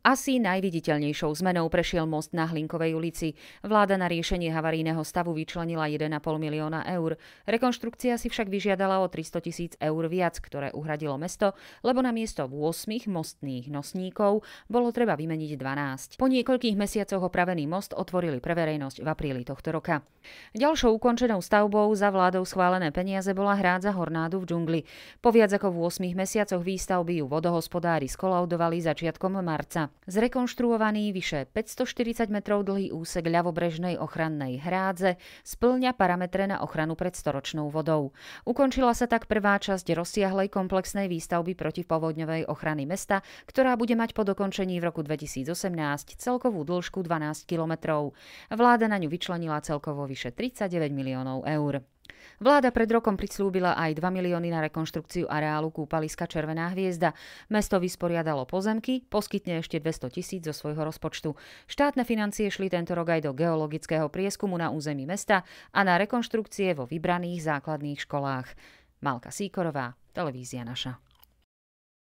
Asi najviditeľnejšou zmenou prešiel most na Hlinkovej ulici. Vláda na riešenie havarijného stavu vyčlenila 1,5 milióna eur. Rekonštrukcia si však vyžiadala o 300 tisíc eur viac, ktoré uhradilo mesto, lebo na miesto 8 mostných nosníkov bolo treba vymeniť 12. Po niekoľkých mesiacoch opravený most otvorili pre verejnosť v apríli tohto roka. Ďalšou ukončenou stavbou za vládou schválené peniaze bola hrádza Hornádu v džungli. Po viac ako 8 mesiacoch výstavby ju vodohospodári skolaudovali začiatkom marca. Zrekonštruovaný vyše 540 metrov dlhý úsek ľavobrežnej ochrannej hrádze splňa parametre na ochranu pred storočnou vodou. Ukončila sa tak prvá časť rozsiahlej komplexnej výstavby protipovodňovej ochrany mesta, ktorá bude mať po dokončení v roku 2018 celkovú dĺžku 12 kilometrov. Vláda na ňu vyčlenila celkovo vyše 39 miliónov eur. Vláda pred rokom prislúbila aj 2 milióny na rekonštrukciu areálu kúpaliska Červená hviezda. Mesto vysporiadalo pozemky, poskytne ešte 200 tisíc zo svojho rozpočtu. Štátne financie šli tento rok aj do geologického prieskumu na území mesta a na rekonštrukcie vo vybraných základných školách. Malka Síkorová, televízia naša.